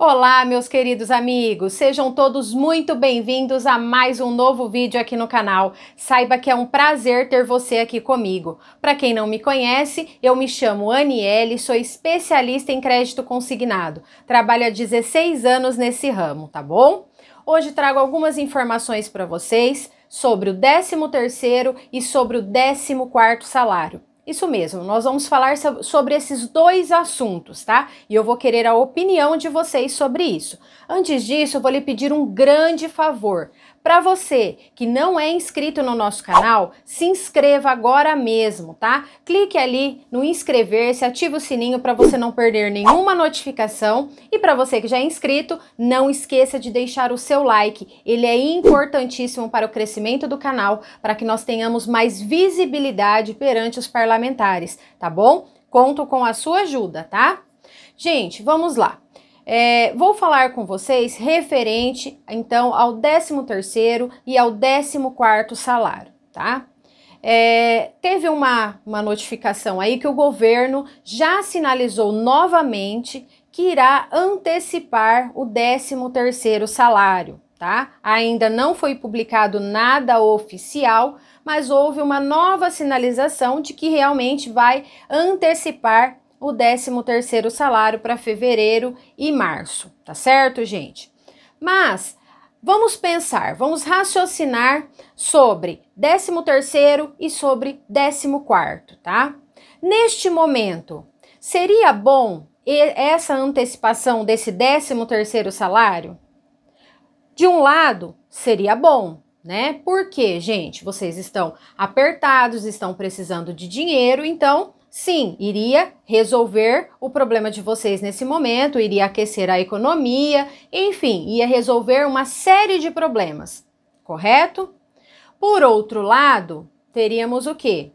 Olá, meus queridos amigos, sejam todos muito bem-vindos a mais um novo vídeo aqui no canal. Saiba que é um prazer ter você aqui comigo. Para quem não me conhece, eu me chamo Aniele, sou especialista em crédito consignado. Trabalho há 16 anos nesse ramo, tá bom? Hoje trago algumas informações para vocês sobre o 13º e sobre o 14º salário. Isso mesmo, nós vamos falar sobre esses dois assuntos, tá? E eu vou querer a opinião de vocês sobre isso. Antes disso, eu vou lhe pedir um grande favor. Para você que não é inscrito no nosso canal, se inscreva agora mesmo, tá? Clique ali no inscrever-se, ative o sininho para você não perder nenhuma notificação e para você que já é inscrito, não esqueça de deixar o seu like. Ele é importantíssimo para o crescimento do canal, para que nós tenhamos mais visibilidade perante os parlamentares, tá bom? Conto com a sua ajuda, tá? Gente, vamos lá. É, vou falar com vocês referente, então, ao 13º e ao 14º salário, tá? É, teve uma, uma notificação aí que o governo já sinalizou novamente que irá antecipar o 13º salário, tá? Ainda não foi publicado nada oficial, mas houve uma nova sinalização de que realmente vai antecipar o 13º salário para fevereiro e março, tá certo, gente? Mas vamos pensar, vamos raciocinar sobre 13º e sobre 14º, tá? Neste momento, seria bom essa antecipação desse 13º salário? De um lado, seria bom, né? Porque, gente, vocês estão apertados, estão precisando de dinheiro, então sim, iria resolver o problema de vocês nesse momento, iria aquecer a economia, enfim, ia resolver uma série de problemas, correto? Por outro lado, teríamos o que?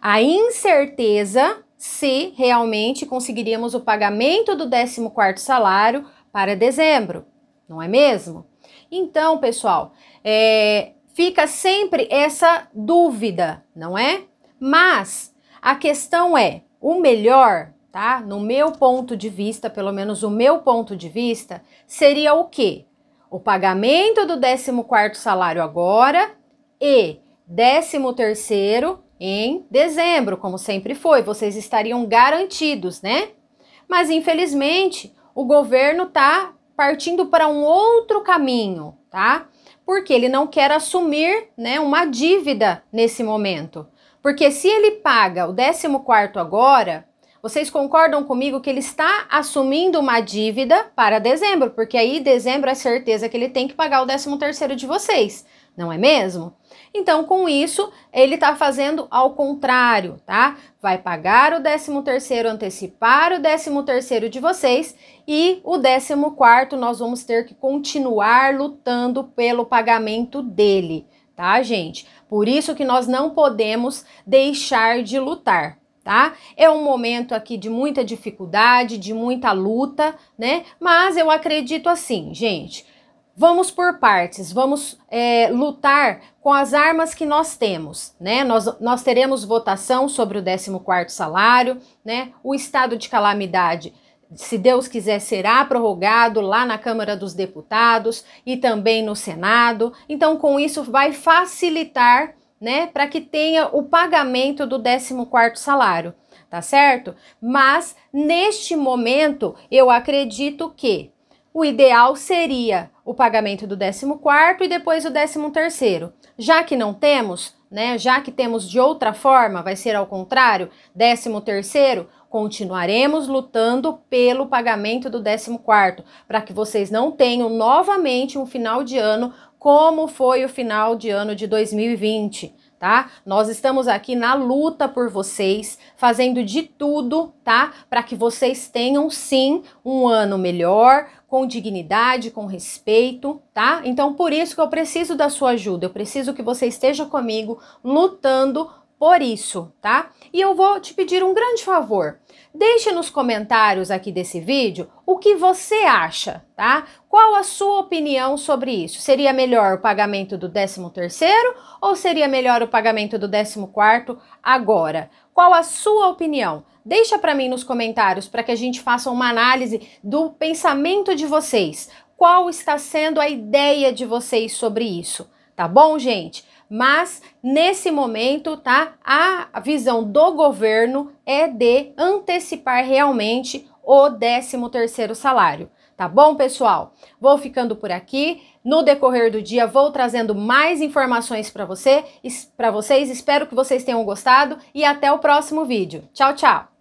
A incerteza se realmente conseguiríamos o pagamento do 14º salário para dezembro, não é mesmo? Então, pessoal, é, fica sempre essa dúvida, não é? Mas a questão é, o melhor, tá? No meu ponto de vista, pelo menos o meu ponto de vista, seria o quê? O pagamento do 14º salário agora e 13º em dezembro, como sempre foi, vocês estariam garantidos, né? Mas infelizmente, o governo tá partindo para um outro caminho, tá? porque ele não quer assumir né, uma dívida nesse momento. Porque se ele paga o 14 quarto agora, vocês concordam comigo que ele está assumindo uma dívida para dezembro, porque aí dezembro é certeza que ele tem que pagar o 13 terceiro de vocês, não é mesmo? Então, com isso, ele está fazendo ao contrário, tá? Vai pagar o 13 terceiro, antecipar o 13 terceiro de vocês e o 14 quarto nós vamos ter que continuar lutando pelo pagamento dele, tá, gente? Por isso que nós não podemos deixar de lutar tá? É um momento aqui de muita dificuldade, de muita luta, né? Mas eu acredito assim, gente. Vamos por partes, vamos é, lutar com as armas que nós temos, né? Nós, nós teremos votação sobre o 14º salário, né? O estado de calamidade se Deus quiser, será prorrogado lá na Câmara dos Deputados e também no Senado. Então, com isso, vai facilitar né, para que tenha o pagamento do 14º salário, tá certo? Mas neste momento, eu acredito que o ideal seria o pagamento do 14º e depois o 13º. Já que não temos, né, já que temos de outra forma, vai ser ao contrário, 13º, continuaremos lutando pelo pagamento do 14 para que vocês não tenham novamente um final de ano como foi o final de ano de 2020, tá? Nós estamos aqui na luta por vocês, fazendo de tudo, tá? Para que vocês tenham sim um ano melhor, com dignidade, com respeito, tá? Então por isso que eu preciso da sua ajuda, eu preciso que você esteja comigo lutando por isso, tá? E eu vou te pedir um grande favor. Deixe nos comentários aqui desse vídeo o que você acha, tá? Qual a sua opinião sobre isso? Seria melhor o pagamento do 13º ou seria melhor o pagamento do 14º agora? Qual a sua opinião? Deixa para mim nos comentários para que a gente faça uma análise do pensamento de vocês. Qual está sendo a ideia de vocês sobre isso? Tá bom, gente? mas nesse momento, tá? A visão do governo é de antecipar realmente o 13º salário. Tá bom, pessoal? Vou ficando por aqui. No decorrer do dia vou trazendo mais informações para você, para vocês. Espero que vocês tenham gostado e até o próximo vídeo. Tchau, tchau.